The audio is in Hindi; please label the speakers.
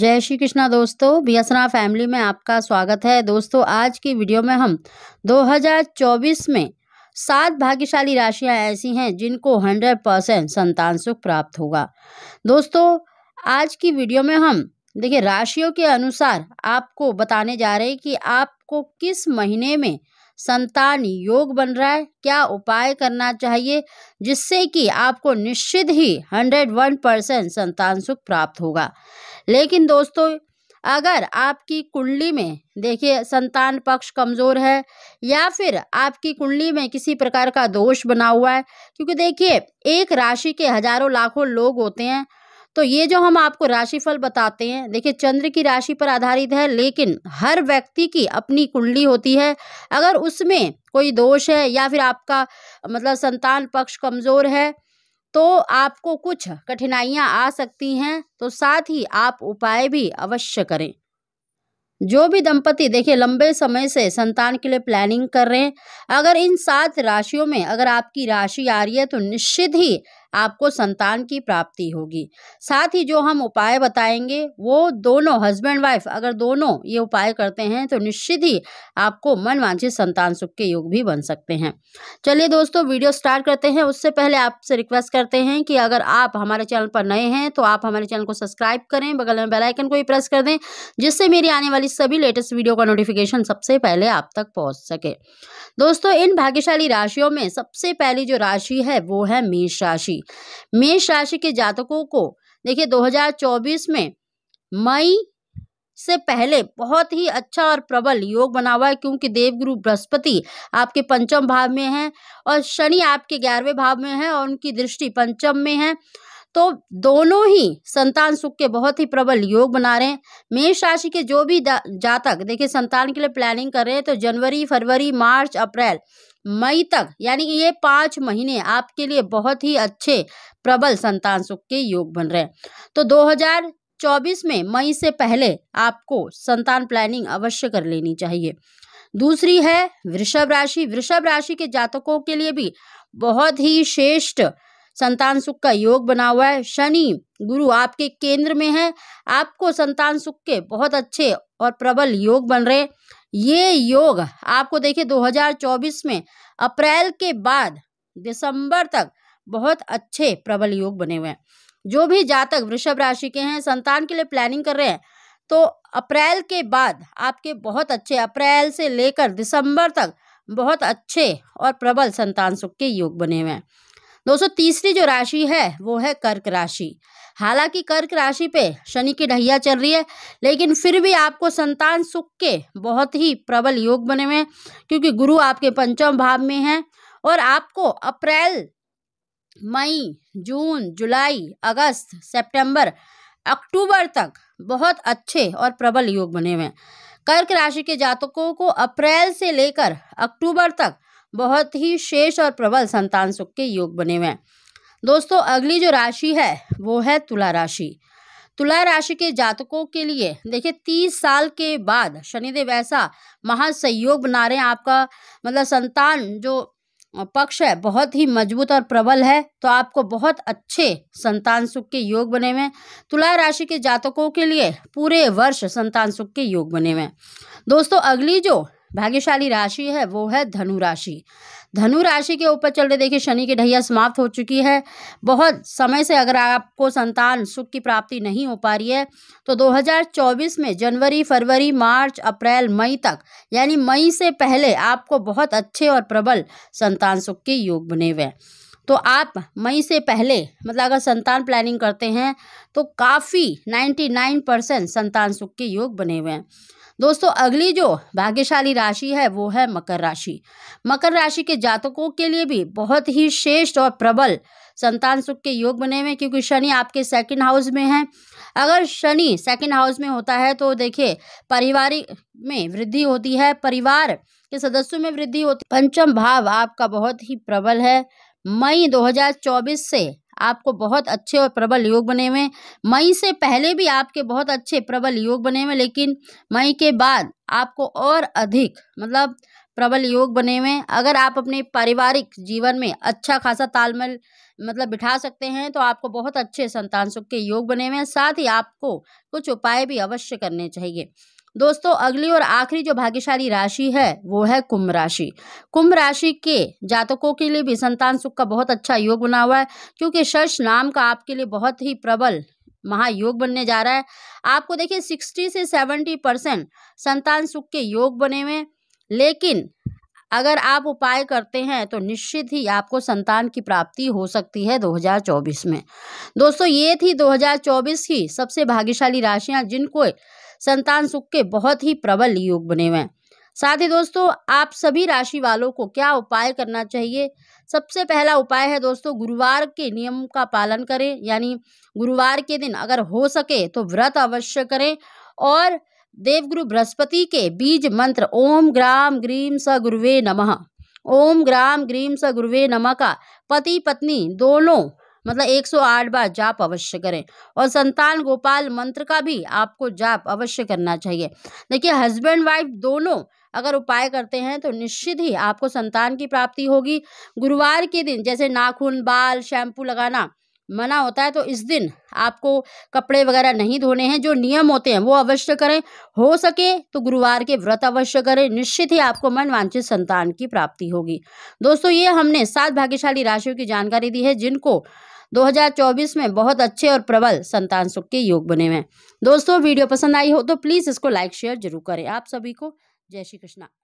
Speaker 1: जय श्री कृष्णा दोस्तों बीएसना फैमिली में आपका स्वागत है दोस्तों आज की वीडियो में हम 2024 में सात भाग्यशाली राशियां ऐसी हैं जिनको 100 परसेंट संतान सुख प्राप्त होगा दोस्तों आज की वीडियो में हम देखिए राशियों के अनुसार आपको बताने जा रहे हैं कि आपको किस महीने में संतान योग बन रहा है क्या उपाय करना चाहिए जिससे कि आपको निश्चित ही हंड्रेड वन परसेंट संतान सुख प्राप्त होगा लेकिन दोस्तों अगर आपकी कुंडली में देखिए संतान पक्ष कमज़ोर है या फिर आपकी कुंडली में किसी प्रकार का दोष बना हुआ है क्योंकि देखिए एक राशि के हजारों लाखों लोग होते हैं तो ये जो हम आपको राशिफल बताते हैं देखिए चंद्र की राशि पर आधारित है लेकिन हर व्यक्ति की अपनी कुंडली होती है अगर उसमें कोई दोष है या फिर आपका मतलब संतान पक्ष कमज़ोर है तो आपको कुछ कठिनाइयां आ सकती हैं तो साथ ही आप उपाय भी अवश्य करें जो भी दंपति देखिए लंबे समय से संतान के लिए प्लानिंग कर रहे हैं अगर इन सात राशियों में अगर आपकी राशि आ रही है तो निश्चित ही आपको संतान की प्राप्ति होगी साथ ही जो हम उपाय बताएंगे वो दोनों हस्बैंड वाइफ अगर दोनों ये उपाय करते हैं तो निश्चित ही आपको मनवांछित संतान सुख के योग भी बन सकते हैं चलिए दोस्तों वीडियो स्टार्ट करते हैं उससे पहले आपसे रिक्वेस्ट करते हैं कि अगर आप हमारे चैनल पर नए हैं तो आप हमारे चैनल को सब्सक्राइब करें बगल में बेलाइकन को भी प्रेस कर दें जिससे मेरी आने वाली सभी लेटेस्ट वीडियो का नोटिफिकेशन सबसे पहले आप तक पहुँच सके दोस्तों इन भाग्यशाली राशियों में सबसे पहली जो राशि है वो है मेष राशि मेष राशि के जातकों को देखिए 2024 में मई से पहले बहुत ही अच्छा और प्रबल योग बना हुआ है क्योंकि देवगुरु बृहस्पति आपके पंचम भाव में है और शनि आपके ग्यारहवें भाव में है और उनकी दृष्टि पंचम में है तो दोनों ही संतान सुख के बहुत ही प्रबल योग बना रहे हैं मेष राशि के जो भी जातक देखिए संतान के लिए प्लानिंग कर रहे हैं तो जनवरी फरवरी मार्च अप्रैल मई तक यानी कि ये पाँच महीने आपके लिए बहुत ही अच्छे प्रबल संतान सुख के योग बन रहे हैं तो 2024 में मई से पहले आपको संतान प्लानिंग अवश्य कर लेनी चाहिए दूसरी है वृषभ राशि वृषभ राशि के जातकों के लिए भी बहुत ही श्रेष्ठ संतान सुख का योग बना हुआ है शनि गुरु आपके केंद्र में है आपको संतान सुख के बहुत अच्छे और प्रबल योग बन रहे ये योग आपको देखिए 2024 में अप्रैल के बाद दिसंबर तक बहुत अच्छे प्रबल योग बने हुए हैं जो भी जातक वृषभ राशि के हैं संतान के लिए प्लानिंग कर रहे हैं तो अप्रैल के बाद आपके बहुत अच्छे अप्रैल से लेकर दिसंबर तक बहुत अच्छे और प्रबल संतान सुख के योग बने हुए हैं दोस्तों तीसरी जो राशि है वो है कर्क राशि हालांकि कर्क राशि पे शनि की ढैया चल रही है लेकिन फिर भी आपको संतान सुख के बहुत ही प्रबल योग बने हुए हैं क्योंकि गुरु आपके पंचम भाव में है और आपको अप्रैल मई जून जुलाई अगस्त सितंबर अक्टूबर तक बहुत अच्छे और प्रबल योग बने हुए हैं कर्क राशि के जातकों को अप्रैल से लेकर अक्टूबर तक बहुत ही शेष और प्रबल संतान सुख के योग बने हुए हैं दोस्तों अगली जो राशि है वो है तुला राशि तुला राशि के जातकों के लिए देखिए तीस साल के बाद शनिदेव ऐसा महासहयोग बना रहे हैं आपका मतलब संतान जो पक्ष है बहुत ही मजबूत और प्रबल है तो आपको बहुत अच्छे संतान सुख के योग बने हुए हैं तुला राशि के जातकों के लिए पूरे वर्ष संतान सुख के योग बने हुए हैं दोस्तों अगली जो भाग्यशाली राशि है वो है धनु राशि धनु राशि के ऊपर चल रहे देखिए शनि की ढैया समाप्त हो चुकी है बहुत समय से अगर आपको संतान सुख की प्राप्ति नहीं हो पा रही है तो 2024 में जनवरी फरवरी मार्च अप्रैल मई तक यानी मई से पहले आपको बहुत अच्छे और प्रबल संतान सुख के योग बने हुए हैं तो आप मई से पहले मतलब अगर संतान प्लानिंग करते हैं तो काफ़ी 99 परसेंट संतान सुख के योग बने हुए हैं दोस्तों अगली जो भाग्यशाली राशि है वो है मकर राशि मकर राशि के जातकों के लिए भी बहुत ही श्रेष्ठ और प्रबल संतान सुख के योग बने हुए क्योंकि शनि आपके सेकंड हाउस में है अगर शनि सेकंड हाउस में होता है तो देखिए पारिवारिक में वृद्धि होती है परिवार के सदस्यों में वृद्धि होती पंचम भाव आपका बहुत ही प्रबल है मई 2024 से आपको बहुत अच्छे और प्रबल योग बने हुए मई से पहले भी आपके बहुत अच्छे प्रबल योग बने हुए लेकिन मई के बाद आपको और अधिक मतलब प्रबल योग बने हुए अगर आप अपने पारिवारिक जीवन में अच्छा खासा तालमेल मतलब बिठा सकते हैं तो आपको बहुत अच्छे संतान सुख के योग बने हुए हैं साथ ही आपको कुछ उपाय भी अवश्य करने चाहिए दोस्तों अगली और आखिरी जो भाग्यशाली राशि है वो है कुंभ राशि कुंभ राशि के जातकों के लिए भी संतान सुख का बहुत अच्छा योग बना हुआ है क्योंकि शश नाम का आपके लिए बहुत ही प्रबल महायोग बनने जा रहा है आपको देखिए सिक्सटी से सेवेंटी परसेंट संतान सुख के योग बने हुए लेकिन अगर आप उपाय करते हैं तो निश्चित ही आपको संतान की प्राप्ति हो सकती है 2024 में दोस्तों ये थी 2024 की सबसे भाग्यशाली राशियां जिनको संतान सुख के बहुत ही प्रबल योग बने हुए हैं साथ ही दोस्तों आप सभी राशि वालों को क्या उपाय करना चाहिए सबसे पहला उपाय है दोस्तों गुरुवार के नियम का पालन करें यानी गुरुवार के दिन अगर हो सके तो व्रत अवश्य करें और देवगुरु बृहस्पति के बीज मंत्र ओम ग्राम ग्रीम स गुरुवे नमः ओम ग्राम ग्रीम स गुरुवे नमः का पति पत्नी दोनों मतलब 108 बार जाप अवश्य करें और संतान गोपाल मंत्र का भी आपको जाप अवश्य करना चाहिए देखिए हस्बैंड वाइफ दोनों अगर उपाय करते हैं तो निश्चित ही आपको संतान की प्राप्ति होगी गुरुवार के दिन जैसे नाखून बाल शैम्पू लगाना मना होता है तो इस दिन आपको कपड़े वगैरह नहीं धोने हैं जो नियम होते हैं वो अवश्य करें हो सके तो गुरुवार के व्रत अवश्य करें निश्चित ही आपको मन वांछित संतान की प्राप्ति होगी दोस्तों ये हमने सात भाग्यशाली राशियों की जानकारी दी है जिनको 2024 में बहुत अच्छे और प्रबल संतान सुख के योग बने हुए हैं दोस्तों वीडियो पसंद आई हो तो प्लीज़ इसको लाइक शेयर जरूर करें आप सभी को जय श्री कृष्णा